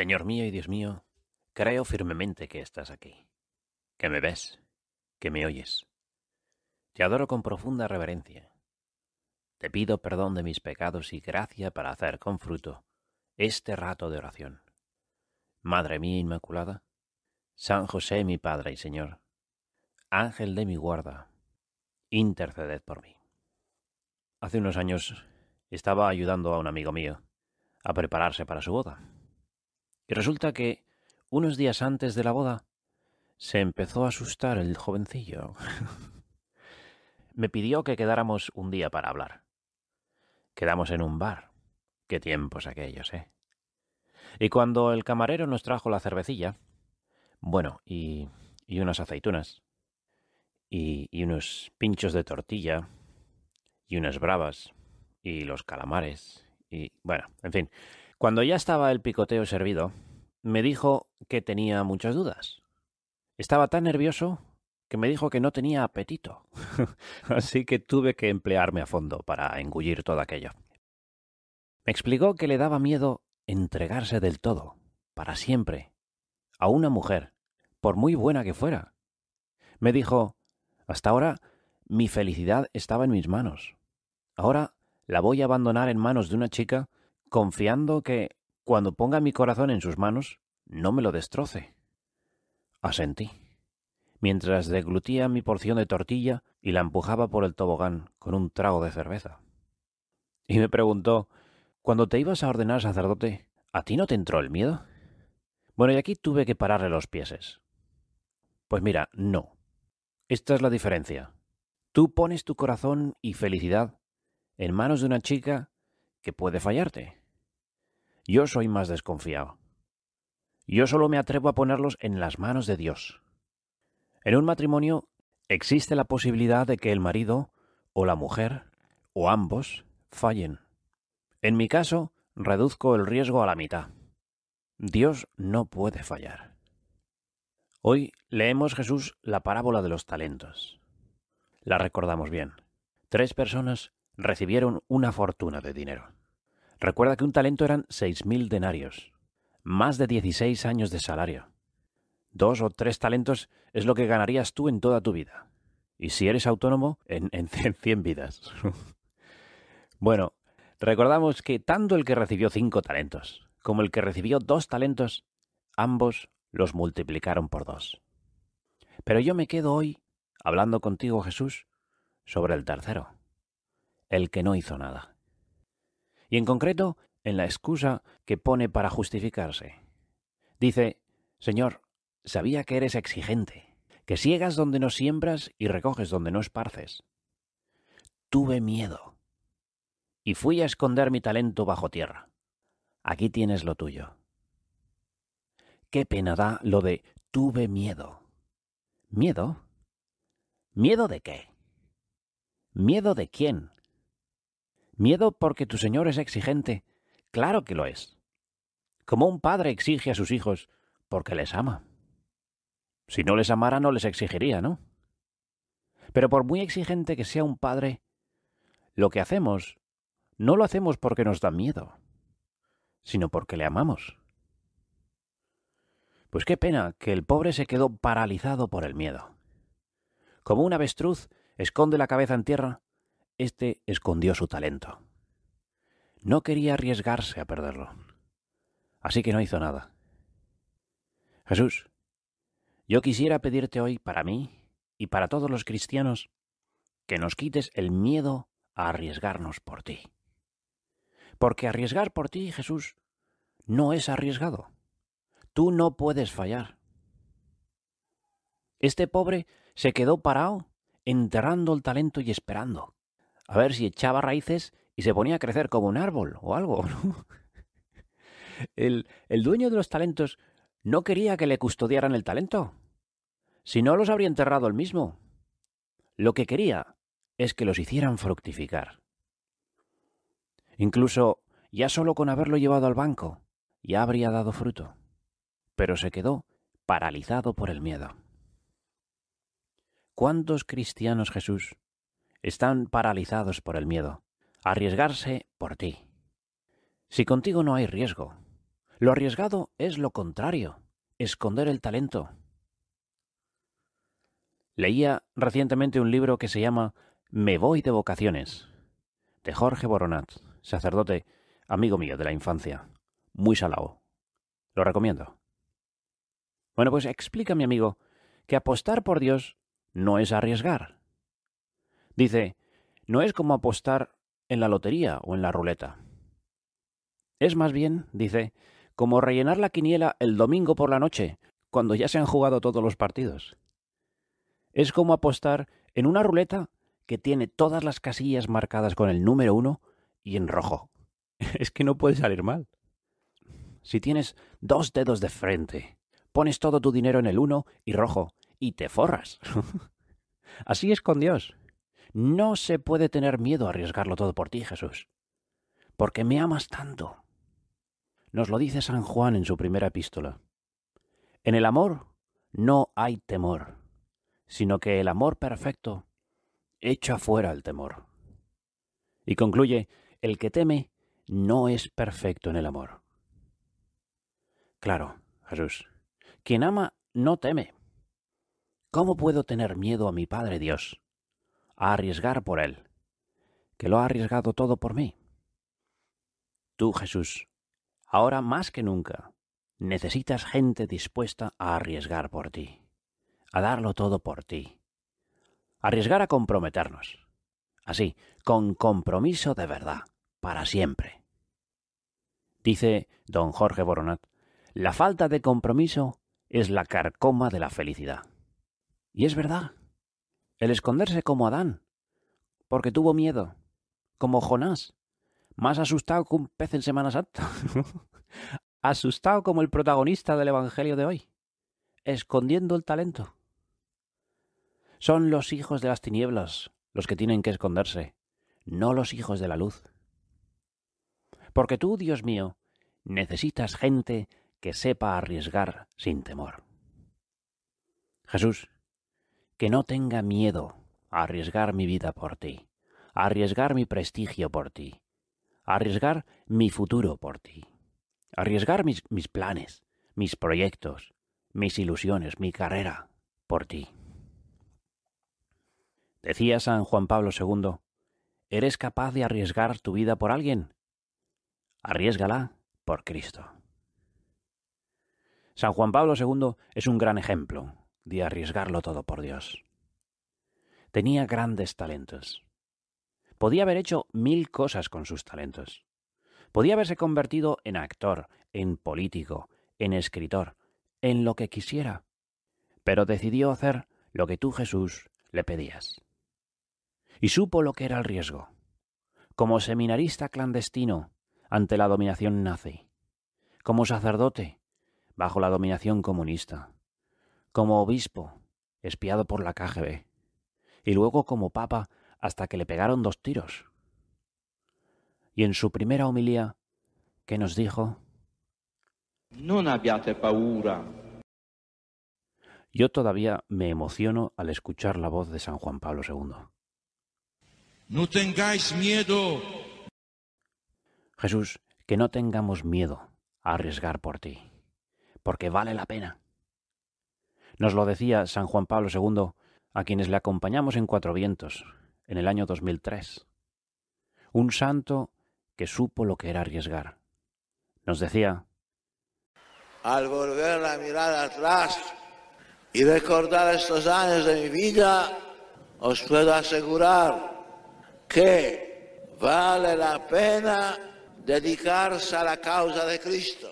Señor mío y Dios mío, creo firmemente que estás aquí, que me ves, que me oyes. Te adoro con profunda reverencia. Te pido perdón de mis pecados y gracia para hacer con fruto este rato de oración. Madre mía Inmaculada, San José mi Padre y Señor, Ángel de mi guarda, interceded por mí. Hace unos años estaba ayudando a un amigo mío a prepararse para su boda y resulta que unos días antes de la boda se empezó a asustar el jovencillo. Me pidió que quedáramos un día para hablar. Quedamos en un bar. Qué tiempos aquellos, ¿eh? Y cuando el camarero nos trajo la cervecilla, bueno, y, unas aceitunas, y, y unos pinchos de tortilla, y unas bravas, y los calamares, y bueno, en fin, cuando ya estaba el picoteo servido, me dijo que tenía muchas dudas. Estaba tan nervioso que me dijo que no tenía apetito. Así que tuve que emplearme a fondo para engullir todo aquello. Me explicó que le daba miedo entregarse del todo, para siempre, a una mujer, por muy buena que fuera. Me dijo, hasta ahora mi felicidad estaba en mis manos. Ahora la voy a abandonar en manos de una chica confiando que, cuando ponga mi corazón en sus manos, no me lo destroce. Asentí, mientras deglutía mi porción de tortilla y la empujaba por el tobogán con un trago de cerveza. Y me preguntó, cuando te ibas a ordenar sacerdote, ¿a ti no te entró el miedo? Bueno, y aquí tuve que pararle los pieses. Pues mira, no. Esta es la diferencia. Tú pones tu corazón y felicidad en manos de una chica que puede fallarte. Yo soy más desconfiado. Yo solo me atrevo a ponerlos en las manos de Dios. En un matrimonio existe la posibilidad de que el marido o la mujer o ambos fallen. En mi caso, reduzco el riesgo a la mitad. Dios no puede fallar. Hoy leemos Jesús la parábola de los talentos. La recordamos bien. Tres personas recibieron una fortuna de dinero. Recuerda que un talento eran 6.000 denarios, más de 16 años de salario. Dos o tres talentos es lo que ganarías tú en toda tu vida. Y si eres autónomo, en, en 100 vidas. bueno, recordamos que tanto el que recibió cinco talentos como el que recibió dos talentos, ambos los multiplicaron por dos. Pero yo me quedo hoy hablando contigo, Jesús, sobre el tercero, el que no hizo nada y en concreto en la excusa que pone para justificarse. Dice, Señor, sabía que eres exigente, que siegas donde no siembras y recoges donde no esparces. Tuve miedo y fui a esconder mi talento bajo tierra. Aquí tienes lo tuyo. Qué pena da lo de tuve miedo. ¿Miedo? ¿Miedo de qué? ¿Miedo de quién? Miedo porque tu Señor es exigente. Claro que lo es. Como un padre exige a sus hijos porque les ama. Si no les amara no les exigiría, ¿no? Pero por muy exigente que sea un padre, lo que hacemos no lo hacemos porque nos da miedo, sino porque le amamos. Pues qué pena que el pobre se quedó paralizado por el miedo. Como un avestruz esconde la cabeza en tierra, este escondió su talento. No quería arriesgarse a perderlo. Así que no hizo nada. Jesús, yo quisiera pedirte hoy para mí y para todos los cristianos que nos quites el miedo a arriesgarnos por ti. Porque arriesgar por ti, Jesús, no es arriesgado. Tú no puedes fallar. Este pobre se quedó parado, enterrando el talento y esperando a ver si echaba raíces y se ponía a crecer como un árbol o algo. El, el dueño de los talentos no quería que le custodiaran el talento. Si no, los habría enterrado él mismo. Lo que quería es que los hicieran fructificar. Incluso ya solo con haberlo llevado al banco, ya habría dado fruto. Pero se quedó paralizado por el miedo. ¿Cuántos cristianos, Jesús, están paralizados por el miedo. Arriesgarse por ti. Si contigo no hay riesgo. Lo arriesgado es lo contrario. Esconder el talento. Leía recientemente un libro que se llama Me voy de vocaciones, de Jorge Boronat, sacerdote, amigo mío de la infancia, muy salao. Lo recomiendo. Bueno, pues explica mi amigo que apostar por Dios no es arriesgar, Dice, no es como apostar en la lotería o en la ruleta. Es más bien, dice, como rellenar la quiniela el domingo por la noche, cuando ya se han jugado todos los partidos. Es como apostar en una ruleta que tiene todas las casillas marcadas con el número uno y en rojo. es que no puede salir mal. Si tienes dos dedos de frente, pones todo tu dinero en el uno y rojo, y te forras. Así es con Dios. No se puede tener miedo a arriesgarlo todo por ti, Jesús, porque me amas tanto. Nos lo dice San Juan en su primera epístola. En el amor no hay temor, sino que el amor perfecto echa fuera el temor. Y concluye, el que teme no es perfecto en el amor. Claro, Jesús, quien ama no teme. ¿Cómo puedo tener miedo a mi Padre Dios? a arriesgar por él, que lo ha arriesgado todo por mí. Tú, Jesús, ahora más que nunca, necesitas gente dispuesta a arriesgar por ti, a darlo todo por ti. Arriesgar a comprometernos. Así, con compromiso de verdad, para siempre. Dice don Jorge Boronat, la falta de compromiso es la carcoma de la felicidad. Y es verdad el esconderse como Adán, porque tuvo miedo, como Jonás, más asustado que un pez en Semana Santa, asustado como el protagonista del Evangelio de hoy, escondiendo el talento. Son los hijos de las tinieblas los que tienen que esconderse, no los hijos de la luz. Porque tú, Dios mío, necesitas gente que sepa arriesgar sin temor. Jesús, que no tenga miedo a arriesgar mi vida por ti, a arriesgar mi prestigio por ti, a arriesgar mi futuro por ti, a arriesgar mis, mis planes, mis proyectos, mis ilusiones, mi carrera por ti. Decía San Juan Pablo II, ¿eres capaz de arriesgar tu vida por alguien? Arriesgala por Cristo. San Juan Pablo II es un gran ejemplo de arriesgarlo todo por Dios. Tenía grandes talentos. Podía haber hecho mil cosas con sus talentos. Podía haberse convertido en actor, en político, en escritor, en lo que quisiera. Pero decidió hacer lo que tú, Jesús, le pedías. Y supo lo que era el riesgo. Como seminarista clandestino ante la dominación nazi. Como sacerdote bajo la dominación comunista como obispo, espiado por la KGB, y luego como papa hasta que le pegaron dos tiros. Y en su primera homilía, ¿qué nos dijo? no abbiate paura. Yo todavía me emociono al escuchar la voz de San Juan Pablo II. No tengáis miedo. Jesús, que no tengamos miedo a arriesgar por ti, porque vale la pena. Nos lo decía San Juan Pablo II, a quienes le acompañamos en Cuatro Vientos, en el año 2003. Un santo que supo lo que era arriesgar. Nos decía, al volver la mirada atrás y recordar estos años de mi vida, os puedo asegurar que vale la pena dedicarse a la causa de Cristo.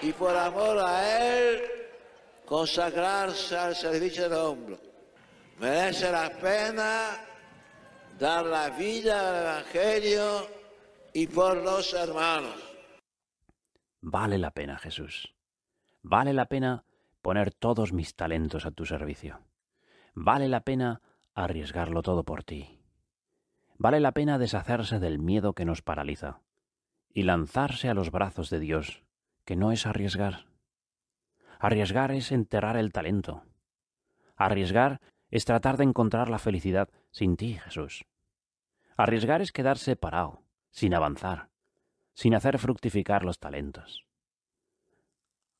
Y por amor a Él, consagrarse al servicio del hombre. Merece la pena dar la vida al Evangelio y por los hermanos. Vale la pena, Jesús. Vale la pena poner todos mis talentos a tu servicio. Vale la pena arriesgarlo todo por ti. Vale la pena deshacerse del miedo que nos paraliza y lanzarse a los brazos de Dios, que no es arriesgar, Arriesgar es enterrar el talento. Arriesgar es tratar de encontrar la felicidad sin ti, Jesús. Arriesgar es quedarse parado, sin avanzar, sin hacer fructificar los talentos.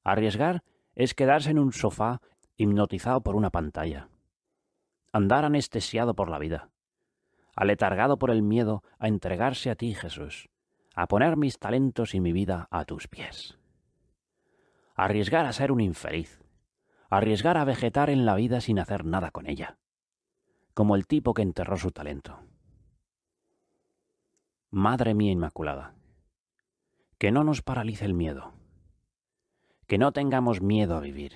Arriesgar es quedarse en un sofá hipnotizado por una pantalla. Andar anestesiado por la vida. Aletargado por el miedo a entregarse a ti, Jesús. A poner mis talentos y mi vida a tus pies arriesgar a ser un infeliz, arriesgar a vegetar en la vida sin hacer nada con ella, como el tipo que enterró su talento. Madre mía Inmaculada, que no nos paralice el miedo, que no tengamos miedo a vivir,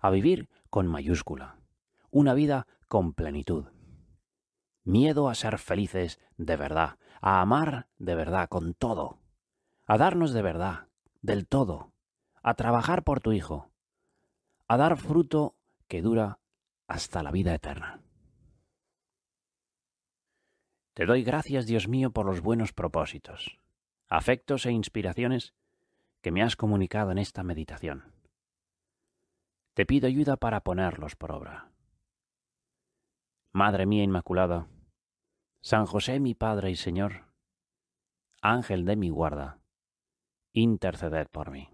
a vivir con mayúscula, una vida con plenitud. Miedo a ser felices de verdad, a amar de verdad, con todo, a darnos de verdad, del todo, a trabajar por tu Hijo, a dar fruto que dura hasta la vida eterna. Te doy gracias, Dios mío, por los buenos propósitos, afectos e inspiraciones que me has comunicado en esta meditación. Te pido ayuda para ponerlos por obra. Madre mía Inmaculada, San José mi Padre y Señor, Ángel de mi guarda, interceded por mí.